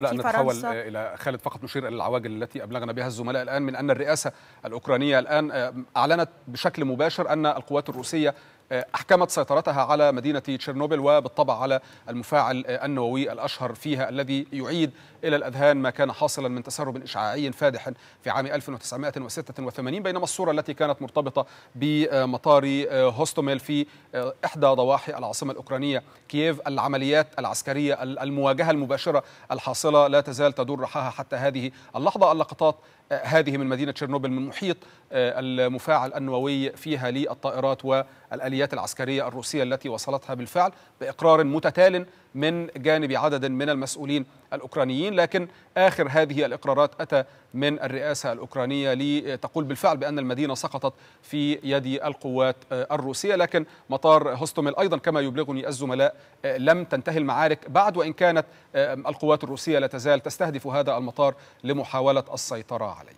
لا نتحول الى خالد فقط نشير الى العواجل التي ابلغنا بها الزملاء الان من ان الرئاسه الاوكرانيه الان اعلنت بشكل مباشر ان القوات الروسيه أحكمت سيطرتها على مدينة تشيرنوبل وبالطبع على المفاعل النووي الأشهر فيها الذي يعيد إلى الأذهان ما كان حاصلا من تسرب إشعاعي فادح في عام 1986 بينما الصورة التي كانت مرتبطة بمطار آه، هوستوميل في آه، إحدى ضواحي العاصمة الأوكرانية كييف العمليات العسكرية المواجهة المباشرة الحاصلة لا تزال تدور رحاها حتى هذه اللحظة اللقطات آه، هذه من مدينة تشيرنوبل من محيط المفاعل النووي فيها للطائرات والأليات العمليات العسكرية الروسية التي وصلتها بالفعل بإقرار متتال من جانب عدد من المسؤولين الأوكرانيين لكن آخر هذه الإقرارات أتى من الرئاسة الأوكرانية لتقول بالفعل بأن المدينة سقطت في يد القوات الروسية لكن مطار هوستوميل أيضا كما يبلغني الزملاء لم تنتهي المعارك بعد وإن كانت القوات الروسية لا تزال تستهدف هذا المطار لمحاولة السيطرة عليه